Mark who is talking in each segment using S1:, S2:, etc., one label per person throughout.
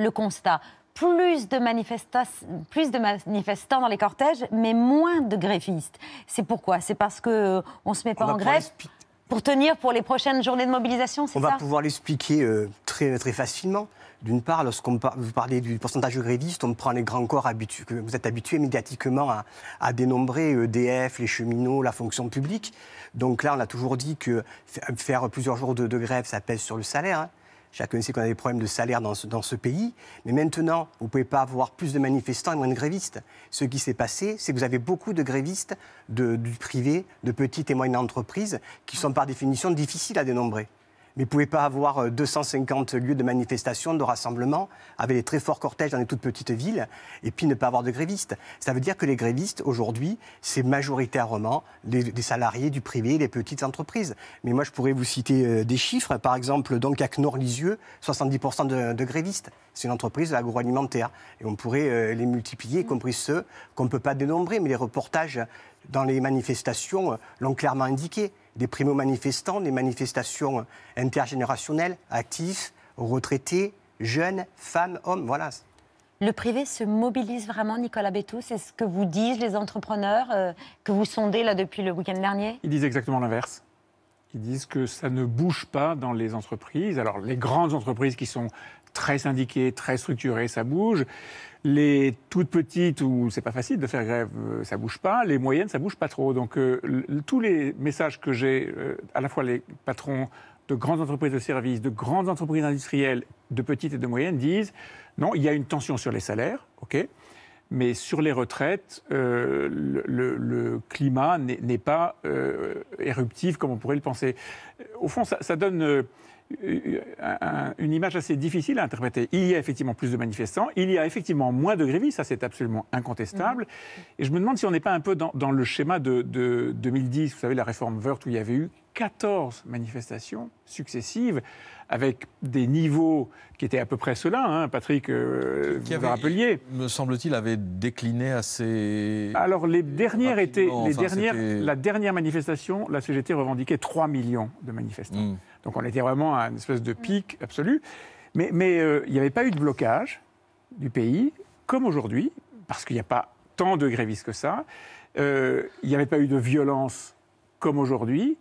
S1: le constat. Plus de, plus de, manifestants dans les cortèges, mais moins de grévistes. C'est pourquoi C'est parce qu'on euh, ne se met pas en grève pour tenir pour les prochaines journées de mobilisation, c'est ça On va
S2: pouvoir l'expliquer euh, très, très facilement. D'une part, lorsqu'on vous parlez du pourcentage de grévistes, on prend les grands corps que Vous êtes habitué médiatiquement à... dénombrer euh, EDF, les cheminots, la fonction publique. Donc là, on a toujours dit que faire plusieurs jours de, grève, ça pèse sur le salaire. Hein. Chacun sait qu'on a des problèmes de salaire dans ce, pays. Mais maintenant, vous ne pouvez pas avoir plus de manifestants et moins de grévistes. Ce qui s'est passé, c'est que vous avez beaucoup de grévistes du privé, de petites et moyennes entreprises, qui sont par définition difficiles à dénombrer. Mais vous ne pouvez pas avoir 250 euh, lieux de manifestation, de rassemblement, avec des très forts cortèges dans des toutes petites villes, et puis ne pas avoir de grévistes. Ça veut dire que les grévistes, aujourd'hui, c'est majoritairement des, salariés du privé, des petites entreprises. Mais moi, je pourrais vous citer euh, des chiffres. Par exemple, donc à Knorr-Lisieux, 70% de, de, grévistes. C'est une entreprise agroalimentaire. Et on pourrait euh, les multiplier, y mmh. compris ceux qu'on ne peut pas dénombrer, mais les reportages dans les manifestations l'ont clairement indiqué des primo-manifestants, des manifestations intergénérationnelles, actifs, retraités, jeunes, femmes, hommes, voilà.
S1: Le privé se mobilise vraiment, Nicolas Bétou C'est ce que vous disent les entrepreneurs euh, que vous sondez là depuis le week-end dernier
S3: Ils disent exactement l'inverse. Ils disent que ça ne bouge pas dans les entreprises. Alors, les grandes entreprises qui sont très syndiqué, très structuré, ça bouge. Les toutes petites où c'est pas facile de faire grève, euh, ça bouge pas. Les moyennes, ça bouge pas trop. Donc euh, tous les messages que j'ai, euh, à la fois les patrons de grandes entreprises de services, de grandes entreprises industrielles, de petites et de moyennes, disent non, il y a une tension sur les salaires, ok, mais sur les retraites, le, climat n'est pas éruptif comme on pourrait le penser. Au fond, ça, ça donne une image assez difficile à interpréter. Il y a effectivement plus de manifestants, il y a effectivement moins de grévistes, ça c'est absolument incontestable. Mm-hmm. Et je me demande si on n'est pas un peu dans, le schéma de, 2010, vous savez, la réforme Wörth, où il y avait eu 14 manifestations successives avec des niveaux qui étaient à peu près ceux-là, hein, Patrick, euh, vous avait, rappeliez. Me semble-t-il, avait décliné assez. Alors les dernières étaient, les dernières, la dernière manifestation, la CGT revendiquait 3 millions de manifestants. Mm. Donc on était vraiment à une espèce de pic absolu. Mais, euh, il n'y avait pas eu de blocage du pays, comme aujourd'hui, parce qu'il n'y a pas tant de grévistes que ça. Euh, il n'y avait pas eu de violence comme aujourd'hui.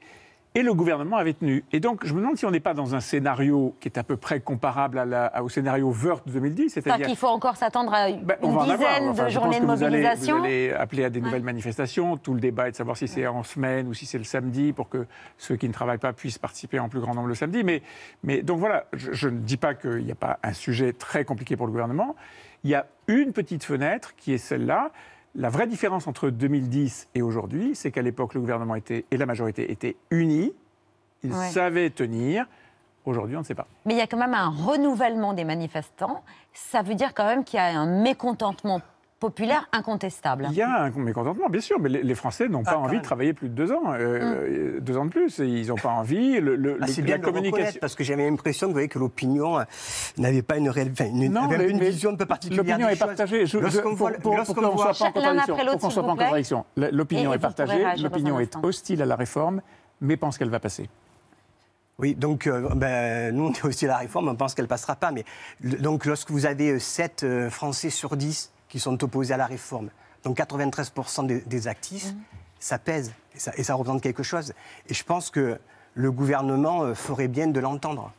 S3: Et le gouvernement avait tenu. Et donc, je me demande si on n'est pas dans un scénario qui est à peu près comparable à au scénario Wörth 2010. C'est-à-dire qu'il faut
S1: encore s'attendre à ben, une dizaine de journées de mobilisation. Vous
S3: allez, appeler à des nouvelles manifestations. Tout le débat est de savoir si c'est en semaine ou si c'est le samedi pour que ceux qui ne travaillent pas puissent participer en plus grand nombre le samedi. Mais, mais donc voilà, je, je ne dis pas qu'il n'y a pas un sujet très compliqué pour le gouvernement. Il y a une petite fenêtre qui est celle-là. La vraie différence entre 2010 et aujourd'hui, c'est qu'à l'époque, le gouvernement était, et la majorité étaient unis, ils savaient tenir. Aujourd'hui, on ne sait pas.
S1: Mais il y a quand même un renouvellement des manifestants. Ça veut dire quand même qu'il y a un mécontentement populaire incontestable. Il y a
S3: un mécontentement, bien sûr, mais les, Français n'ont ah, pas envie de travailler plus de deux ans, euh, mm. euh, deux ans de plus. Ils n'ont pas envie. Le, le, ah, le, bien
S2: parce que j'avais l'impression, que l'opinion euh, n'avait pas une réelle, une, non, une vision un peu particulière. L'opinion est partagée. pour, qu'on ne soit pas en contradiction. L'opinion est partagée. L'opinion est hostile à la réforme, mais pense qu'elle va passer. Oui, donc ben, nous, on est aussi à la réforme, on pense qu'elle ne passera pas. Mais donc lorsque vous avez 7 Français sur 10 qui sont opposés à la réforme. Donc 93% des actifs, mmh. ça pèse et ça, représente quelque chose. Et je pense que le gouvernement euh, ferait bien de l'entendre.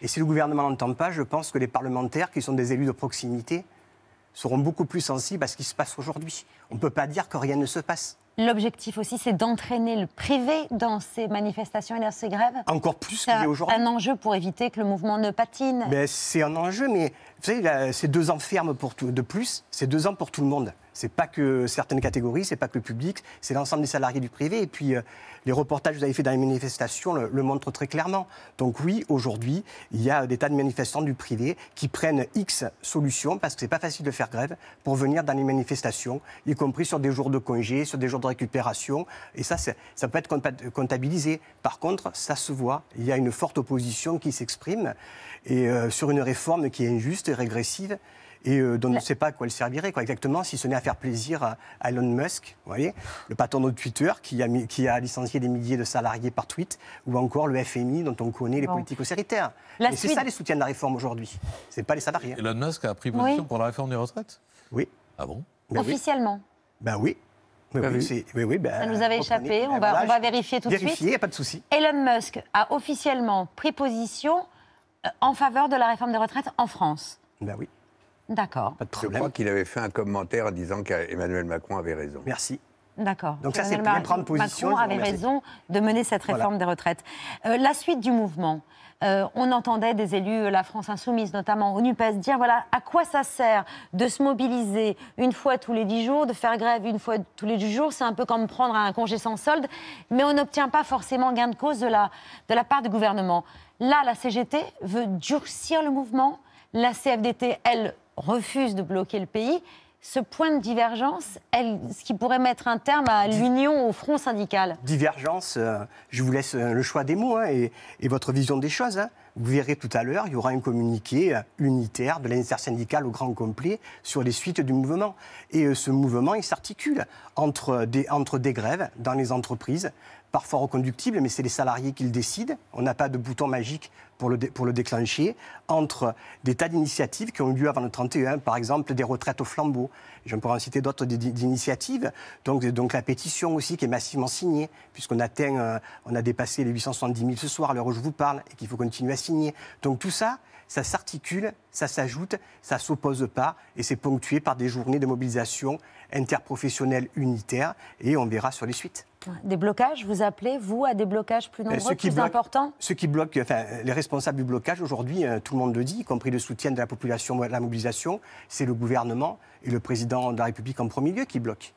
S2: Et si le gouvernement n'entend pas, je pense que les parlementaires, qui sont des élus de proximité, seront beaucoup plus sensibles à ce qui se passe aujourd'hui. On ne peut pas dire que rien ne se passe.
S1: L'objectif aussi, c'est d'entraîner le privé dans ces manifestations et dans ces grèves.
S2: Encore plus qu'il y a aujourd'hui. Un
S1: enjeu pour éviter que le mouvement ne patine. Mais
S2: c'est un enjeu, mais vous savez, c'est deux ans fermes pour tout, de plus, c'est deux ans pour tout le monde. C'est pas que certaines catégories, c'est pas que le public, c'est l'ensemble des salariés du privé. Et puis euh, les reportages que vous avez fait dans les manifestations le, le montrent très clairement. Donc oui, aujourd'hui, il y a des tas de manifestants du privé qui prennent X solutions parce que c'est pas facile de faire grève pour venir dans les manifestations, y compris sur des jours de congé, sur des jours de récupération. Et ça, ça peut être comptabilisé. Par contre, ça se voit. Il y a une forte opposition qui s'exprime et euh, sur une réforme qui est injuste et régressive et euh, dont on ne sait pas à quoi elle servirait quoi, exactement, si ce n'est à faire plaisir à, Elon Musk, vous voyez, le patron de Twitter qui a, qui a licencié des milliers de salariés par tweet, ou encore le FMI dont on connaît les politiques austéritaires. Et c'est ça les soutiens de la réforme aujourd'hui, ce pas les salariés. Elon Musk a pris position pour la réforme des retraites Oui. Ah bon Officiellement Ben oui, ben, ça nous avait échappé. On ben, va, vérifier tout de suite. Vérifier, pas de souci.
S1: Elon Musk a officiellement pris position euh, en faveur de la réforme des retraites en France.
S2: Ben oui.
S3: D'accord. Je crois qu'il avait fait un commentaire en disant qu'Emmanuel Macron avait raison. Merci.
S1: D'accord. Donc ça, c'est la position. Macron avait raison de mener cette réforme des retraites. Euh, la suite du mouvement. Euh, on entendait des élus, euh, la France insoumise notamment, au NUPES, dire voilà, à quoi ça sert de se mobiliser une fois tous les dix jours, de faire grève une fois tous les dix jours, c'est un peu comme prendre un congé sans solde, mais on n'obtient pas forcément gain de cause de la, de la part du gouvernement. Là, la CGT veut durcir le mouvement, la CFDT, elle, refuse de bloquer le pays ce point de divergence, ce qui pourrait mettre un terme à l'union au front syndical
S2: Divergence, euh, je vous laisse euh, le choix des mots hein, et, votre vision des choses. Hein. Vous verrez tout à l'heure, il y aura un communiqué euh, unitaire de l'intersyndicale au grand complet sur les suites du mouvement. Et ce mouvement, il s'articule entre des grèves dans les entreprises, parfois reconductible, mais c'est les salariés qui le décident. On n'a pas de bouton magique pour le, pour le déclencher, entre des tas d'initiatives qui ont eu lieu avant le 31, par exemple des retraites au flambeau. Je pourrais en citer d'autres d'initiatives. Donc, donc la pétition aussi qui est massivement signée, puisqu'on atteint, euh, on a dépassé les 870 000 ce soir, à l'heure où je vous parle, et qu'il faut continuer à signer. Donc tout ça, ça s'articule, ça s'ajoute, ça ne s'oppose pas, et c'est ponctué par des journées de mobilisation interprofessionnelle unitaire, et on verra sur les suites.
S1: Des blocages, vous appelez, vous, à des blocages plus euh, nombreux, plus importants
S2: Ce qui bloque, enfin, les responsables du blocage, aujourd'hui, euh, tout le monde le dit, y compris le soutien de la population, la mobilisation, c'est le gouvernement et le président de la République en premier lieu qui bloquent.